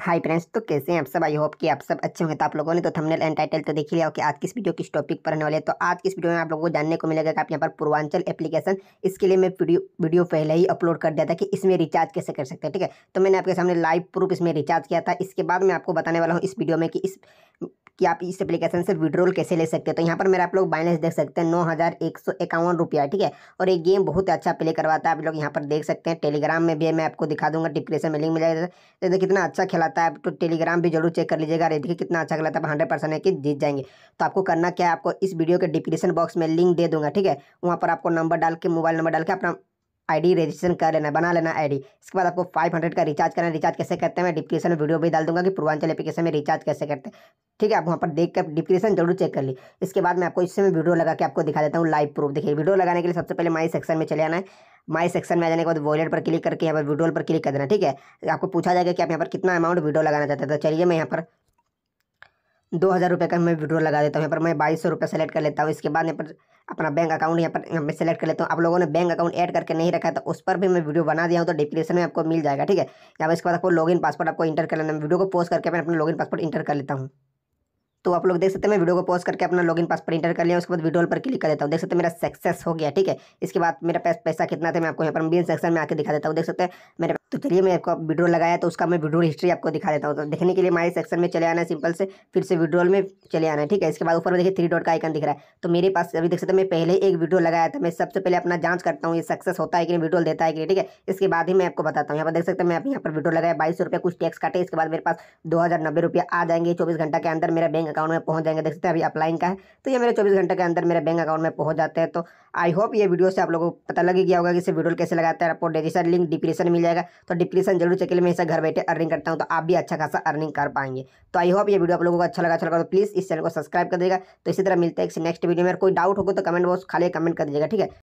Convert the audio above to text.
hi friends तो कैसे हैं आप सब आई होप कि आप सब अच्छे होंगे तो आप लोगों ने तो थंबनेल एंड टाइटल तो देख लिया हो कि आज किस वीडियो किस टॉपिक पर रहने वाले तो आज किस वीडियो में आप लोगों को जानने को मिलेगा कि आप यहाँ पर पूर्वांचल एप्लीकेशन इसके लिए मैं वीडियो वीडियो पहले ही अपलोड कर दिया था कि इसमें रिचार्ज कैसे कर सकते हैं ठीक है तो मैंने आपके सामने लाइव प्रूफ इसमें रिचार्ज किया था इसके बाद मैं आपको बताने वाला हूँ इस वीडियो में कि इस कि आप इस एप्लीकेशन से विड्रोल कैसे ले सकते हैं तो यहाँ पर मेरा आप लोग बैलेंस देख सकते हैं नौ हज़ार एक सौ इक्यावन रुपया ठीक है और ये गेम बहुत अच्छा प्ले करवाता है आप लोग यहाँ पर देख सकते हैं टेलीग्राम में भी मैं आपको दिखा दूंगा डिप्रेशन में लिंक मिल जाएगा अच्छा तो देखिए कितना अच्छा खिलाता है आप तो टेलीग्राम भी जरूर चेक कर लीजिएगा देखिए कितना अच्छा खिलाता है हंड्रेड परसेंट है कि जीत जाएंगे तो आपको करना क्या है आपको इस वीडियो के डिस्क्रिप्शन बॉक्स में लिंक दे दूंगा ठीक है वहाँ पर आपको नंबर डाल के मोबाइल नंबर डाल के अपना आईडी रजिस्ट्रेशन कर लेना बना लेना आईडी इसके बाद आपको 500 का रिचार्ज करना रिचार्ज कैसे करते हैं मैं डिप्रिकेशन में वीडियो भी डाल दूंगा कि पूर्वांचल एप्लीकेशन में रिचार्ज कैसे करते हैं ठीक है आप वहाँ पर देख कर डिप्रिकेशन जरूर चेक कर ली इसके बाद मैं आपको इससे में वीडियो लगा के आपको दिखा देता हूँ लाइव प्रूफ देखिए वीडियो लगाने के लिए सबसे पहले माई सेक्शन में चले आना है माई सेक्शन में आ जाने के बाद वॉलेट पर क्लिक करके यहाँ पर वीडियो पर क्लिक कर देना ठीक है आपको पूछा जाएगा कि आप यहाँ पर कितना अमाउंट वीडियो लगाना चाहते हैं तो चलिए मैं यहाँ पर दो हज़ार रुपये का मैं विड्रो लगा देता हूँ यहाँ पर मैं बाईस सौ रुपये सेलेक्ट कर लेता हूँ इसके बाद यहाँ पर अपना बैंक अकाउंट यहाँ पर यहाँ पर सेलेक्ट कर लेता हूँ आप लोगों ने बैंक अकाउंट ऐड करके नहीं रखा तो उस पर भी मैं वीडियो बना दिया हूँ तो डिप्लेशन में आपको मिल जाएगा ठीक है यहाँ पर इसके बाद आपको लॉगिन पासवर्ड आपको इंटर कर लेना वीडियो को पोस्ट करके मैं अपना लॉगिन पासवर्ड इंटर कर लेता हूँ तो आप लोग देख सकते हैं मैं वीडियो को पोस्ट करके अपना लॉगिन पासवर्ड इंटर कर लिया उसके बाद वीडियो पर क्लिक कर देता हूँ देख सकते हैं मेरा सक्सेस हो गया ठीक है इसके बाद मेरा पैसा कितना था मैं आपको यहाँ पर मेन सेक्शन में आके दिखा देता हूँ देख सकते हैं मेरे तो चलिए मैं आपको विड्रोल लगाया तो उसका मैं विड्रोल हिस्ट्री आपको दिखा देता हूँ तो देखने के लिए हमारे सेक्शन में चले आना है सिंपल से फिर से विड्रोल में चले आना है ठीक है इसके बाद ऊपर में देखिए थ्री डॉट का आइकन दिख रहा है तो मेरे पास अभी देख सकते हैं मैं पहले एक वीडियो लगाया था मैं सबसे पहले अपना जांच करता हूँ ये सक्सेस होता है कि नहीं विड्रोल देता है कि नहीं ठीक है इसके बाद ही मैं आपको बताता हूँ यहाँ पर देख सकते हैं मैं यहाँ पर विड्रो लगाया बाईस रुपये कुछ टैक्स काटे इसके बाद मेरे पास दो रुपया आ जाएंगे चौबीस घंटा के अंदर मेरा बैंक अकाउंट में पहुँच जाएंगे देख सकते हैं अभी अप्लाइंग का है तो ये मेरे चौबीस घंटे के अंदर मेरे बैंक अकाउंट में पहुँच जाते हैं तो आई होप ये वीडियो से आप लोगों को पता लग गया होगा कि इसे विड्रोल कैसे लगाते हैं आपको डेजिशन लिंक डिप्रेशन मिल जाएगा तो डिप्रेशन जरूर चेक मैं ऐसा घर बैठे अर्निंग करता हूँ तो आप भी अच्छा खासा अर्निंग कर पाएंगे तो आई होप ये वीडियो आप लोगों को अच्छा लगा अच्छा लगा तो प्लीज़ इस चैनल को सब्सक्राइब कर देगा तो इसी तरह मिलते हैं नेक्स्ट वीडियो में कोई डाउट होगा तो कमेंट बॉक्स खाली कमेंट कर दीजिएगा ठीक है